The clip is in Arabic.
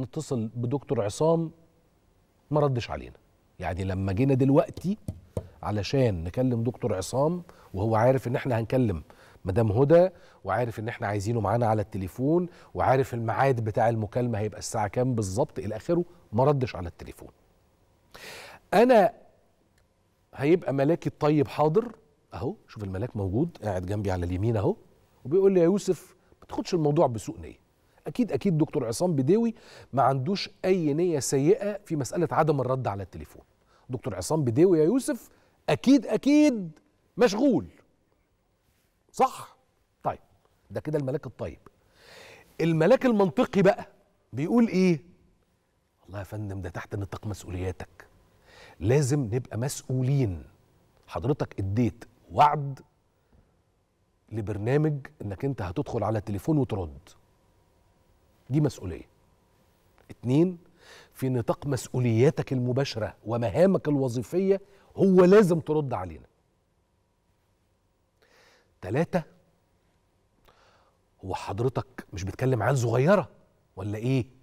نتصل بدكتور عصام ما ردش علينا يعني لما جينا دلوقتي علشان نكلم دكتور عصام وهو عارف ان احنا هنكلم مدام هدى وعارف ان احنا عايزينه معانا على التليفون وعارف الميعاد بتاع المكالمه هيبقى الساعه كام بالظبط الى اخره ما ردش على التليفون انا هيبقى ملاكي الطيب حاضر اهو شوف الملاك موجود قاعد جنبي على اليمين اهو وبيقول لي يا يوسف ما تاخدش الموضوع بسوء نيه اكيد اكيد دكتور عصام بديوي ما عندوش اي نيه سيئه في مساله عدم الرد على التليفون دكتور عصام بديوي يا يوسف اكيد اكيد مشغول صح طيب ده كده الملاك الطيب الملاك المنطقي بقى بيقول ايه والله يا فندم ده تحت نطاق مسؤولياتك لازم نبقى مسؤولين حضرتك اديت وعد لبرنامج انك انت هتدخل على التليفون وترد دي مسؤوليه اتنين في نطاق مسؤولياتك المباشره ومهامك الوظيفيه هو لازم ترد علينا تلاتة هو حضرتك مش بتكلم عيال صغيره ولا ايه